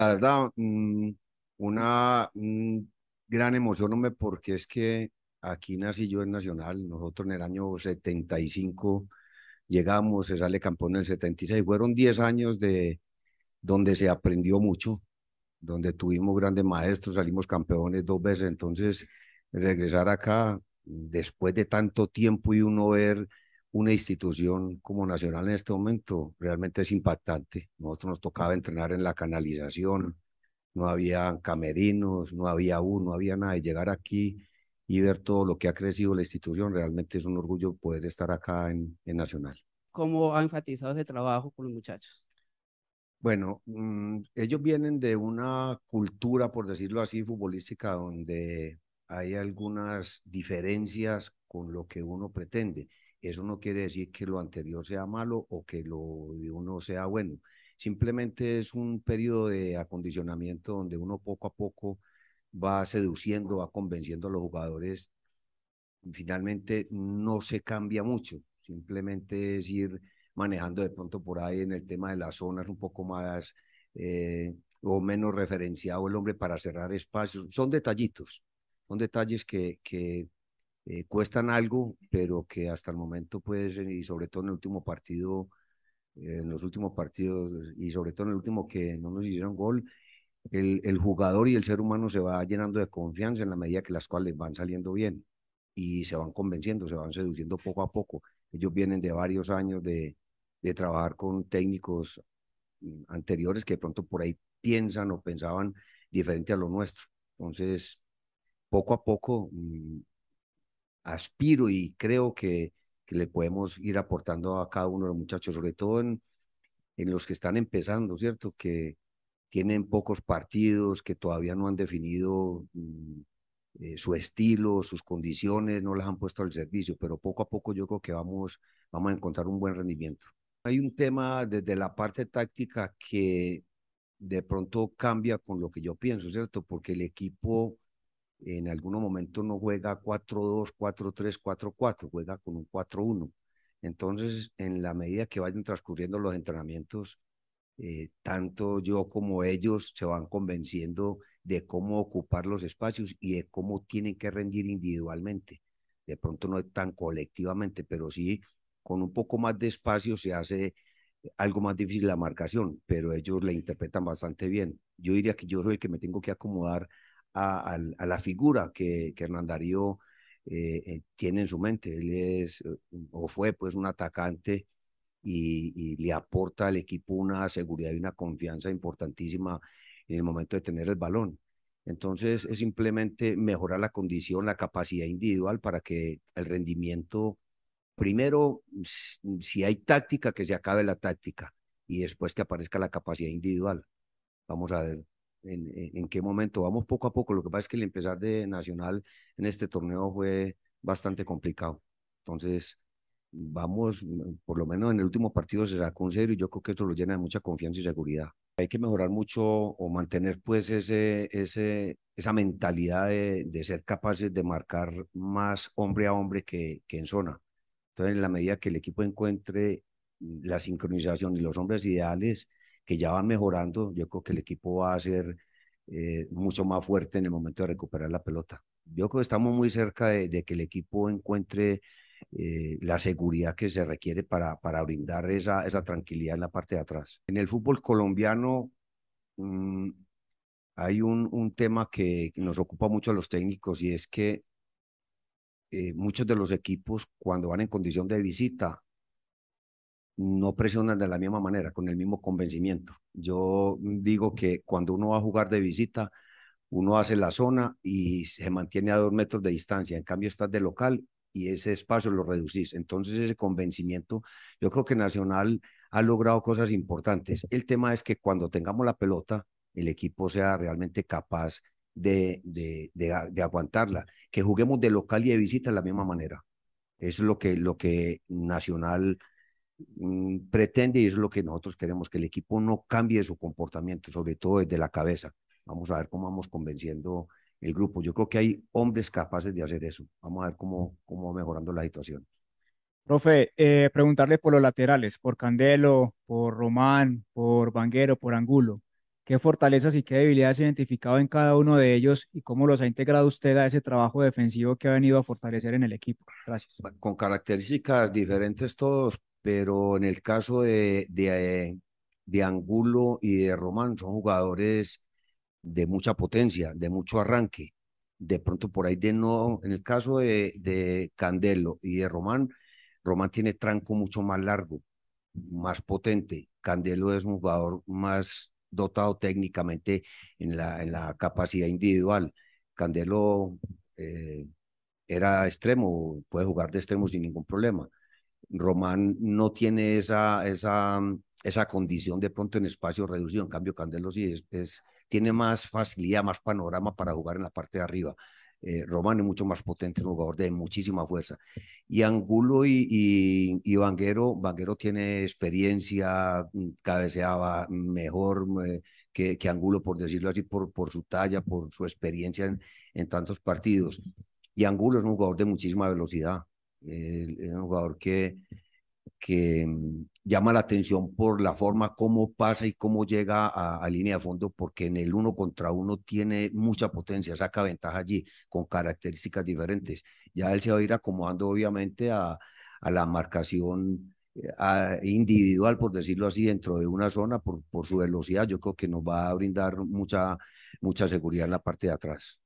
La verdad, mm, una gran emoción, porque es que aquí nací yo en Nacional, nosotros en el año 75 llegamos, se sale campeón en el 76, fueron 10 años de donde se aprendió mucho, donde tuvimos grandes maestros, salimos campeones dos veces, entonces regresar acá después de tanto tiempo y uno ver una institución como Nacional en este momento realmente es impactante. Nosotros nos tocaba entrenar en la canalización, no había camerinos, no había U, no había nada. Y llegar aquí y ver todo lo que ha crecido la institución, realmente es un orgullo poder estar acá en, Nacional. ¿Cómo ha enfatizado ese trabajo con los muchachos? Bueno, mm, ellos vienen de una cultura, por decirlo así, futbolística, donde hay algunas diferencias con lo que uno pretende eso no quiere decir que lo anterior sea malo o que lo de uno sea bueno. Simplemente es un periodo de acondicionamiento donde uno poco a poco va seduciendo, va convenciendo a los jugadores. Finalmente no se cambia mucho, simplemente es ir manejando de pronto por ahí en el tema de las zonas un poco más eh, o menos referenciado el hombre para cerrar espacios. Son detallitos, son detalles que eh, cuestan algo, pero que hasta el momento, pues, y sobre todo en el último partido, en los últimos partidos, y sobre todo en el último que no nos hicieron gol, el, jugador y el ser humano se va llenando de confianza en la medida que las cuales van saliendo bien y se van convenciendo, se van seduciendo poco a poco. Ellos vienen de varios años de, de trabajar con técnicos anteriores que de pronto por ahí piensan o pensaban diferente a lo nuestro. Entonces, poco a poco mm, aspiro y creo que, que, le podemos ir aportando a cada uno de los muchachos, sobre todo en, en los que están empezando, ¿cierto? Que tienen pocos partidos, que todavía no han definido mm, eh, su estilo, sus condiciones, no las han puesto al servicio, pero poco a poco yo creo que vamos, vamos a encontrar un buen rendimiento. Hay un tema desde la parte táctica que de pronto cambia con lo que yo pienso, ¿cierto? Porque el equipo en algunos momentos no juega 4-2, 4-3, 4-4, juega con un 4-1. Entonces, en la medida que vayan transcurriendo los entrenamientos, eh, tanto yo como ellos se van convenciendo de cómo ocupar los espacios y de cómo tienen que rendir individualmente. De pronto no tan colectivamente, pero sí con un poco más de espacio se hace algo más difícil la marcación, pero ellos le interpretan bastante bien. Yo diría que yo soy el que me tengo que acomodar a, la figura que, Hernán Darío eh, eh, tiene en su mente. Él es eh, o fue pues un atacante y, le aporta al equipo una seguridad y una confianza importantísima en el momento de tener el balón. Entonces es simplemente mejorar la condición, la capacidad individual para que el rendimiento, primero, si hay táctica, que se acabe la táctica y después que aparezca la capacidad individual. Vamos a ver en, qué momento. Vamos poco a poco. Lo que pasa es que el empezar de Nacional en este torneo fue bastante complicado. Entonces, vamos, mm, por lo menos en el último partido se sacó un cero y yo creo que eso lo llena de mucha confianza y seguridad. Hay que mejorar mucho o mantener pues ese, esa mentalidad de, ser capaces de marcar más hombre a hombre que, que en zona. Entonces, en la medida que el equipo encuentre la sincronización y los hombres ideales, que ya van mejorando, yo creo que el equipo va a ser eh, mucho más fuerte en el momento de recuperar la pelota. Yo creo que estamos muy cerca de, que el equipo encuentre eh, la seguridad que se requiere para, para brindar esa, esa tranquilidad en la parte de atrás. En el fútbol colombiano mm, hay un, un tema que nos ocupa mucho a los técnicos y es que eh, muchos de los equipos cuando van en condición de visita no presionan de la misma manera, con el mismo convencimiento. Yo digo que cuando uno va a jugar de visita, uno hace la zona y se mantiene a dos metros de distancia. En cambio, estás de local y ese espacio lo reducís. Entonces, ese convencimiento, yo creo que Nacional ha logrado cosas importantes. El tema es que cuando tengamos la pelota, el equipo sea realmente capaz de, de, ah, aguantarla, que juguemos de local y de visita de la misma manera. Eso es lo que, lo que Nacional Mm, pretende y es lo que nosotros queremos, que el equipo no cambie su comportamiento, sobre todo desde la cabeza. Vamos a ver cómo vamos convenciendo el grupo. Yo creo que hay hombres capaces de hacer eso. Vamos a ver cómo, cómo va mejorando la situación. Profe, eh, preguntarle por los laterales, por Candelo, por Román, por Vanguero, por Angulo. ¿Qué fortalezas y qué debilidades ha identificado en cada uno de ellos y cómo los ha integrado usted a ese trabajo defensivo que ha venido a fortalecer en el equipo? Gracias. Con características diferentes todos, pero en el caso de, de, Angulo y de Román son jugadores de mucha potencia, de mucho arranque. De pronto por ahí de no, en el caso de, Candelo y de Román, Román tiene tranco mucho más largo, más potente. Candelo es un jugador más dotado técnicamente en la, capacidad individual. Candelo eh, era extremo, puede jugar de extremo sin ningún problema. Román no tiene mm, esa, condición de pronto en espacio reducido, en cambio Candelo sí es, tiene más facilidad, más panorama para jugar en la parte de arriba. Eh, Román es mucho más potente, un jugador de muchísima fuerza. Y Angulo y, y, Vanguero, Vanguero tiene experiencia, mm, cabeceaba mejor eh, que, que, Angulo, por decirlo así, por, por su talla, por su experiencia en tantos partidos. Y Angulo es un jugador de muchísima velocidad, es un jugador que, que mm, llama la atención por la forma como pasa y cómo llega a, línea de fondo, porque en el uno contra uno tiene mucha potencia, saca ventaja allí con características diferentes. Ya él se va a ir acomodando obviamente a, a la marcación eh, individual, por decirlo así, dentro de una zona por, por su velocidad. Yo creo que nos va a brindar mucha, mucha seguridad en la parte de atrás.